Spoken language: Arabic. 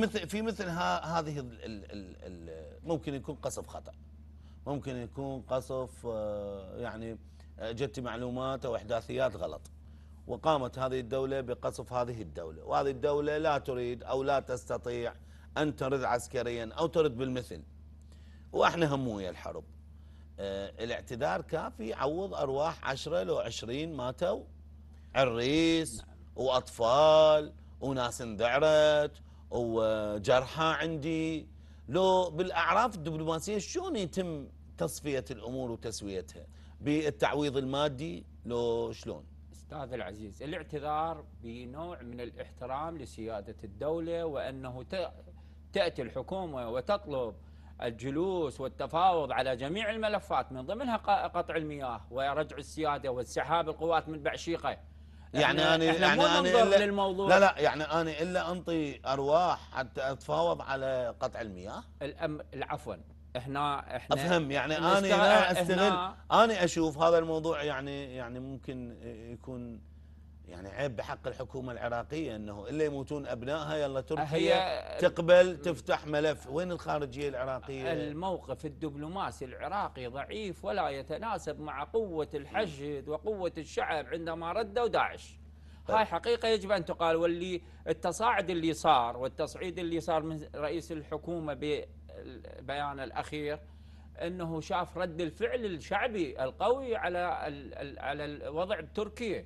مثل في مثل ها هذه الـ الـ الـ الـ ممكن يكون قصف خطا ممكن يكون قصف آه، يعني آه، جت معلومات او احداثيات غلط وقامت هذه الدوله بقصف هذه الدوله وهذه الدوله لا تريد او لا تستطيع ان ترد عسكريا او ترد بالمثل واحنا هم ويا الحرب آه، الاعتذار كافي يعوض ارواح 10 لو 20 ماتوا عريس نعم. واطفال وناس اندعرت وجرحى عندي لو بالاعراف الدبلوماسيه شلون يتم تصفيه الامور وتسويتها بالتعويض المادي لو شلون استاذ العزيز الاعتذار بنوع من الاحترام لسياده الدوله وانه تاتي الحكومه وتطلب الجلوس والتفاوض على جميع الملفات من ضمنها قطع المياه ورجع السياده وانسحاب القوات من بعشيقه يعني, يعني انا يعني مو ننظر للموضوع لا لا يعني انا الا انطي ارواح حتى اتفاوض على قطع المياه الأم العفوا احنا احنا افهم يعني انا استغل انا اشوف هذا الموضوع يعني يعني ممكن يكون يعني عيب بحق الحكومة العراقية أنه إلا يموتون أبنائها يلا تركيا تقبل تفتح ملف وين الخارجية العراقية الموقف الدبلوماسي العراقي ضعيف ولا يتناسب مع قوة الحشد وقوة الشعب عندما ردوا داعش طيب. هاي حقيقة يجب أن تقال واللي التصاعد اللي صار والتصعيد اللي صار من رئيس الحكومة بالبيان الأخير أنه شاف رد الفعل الشعبي القوي على على الوضع التركي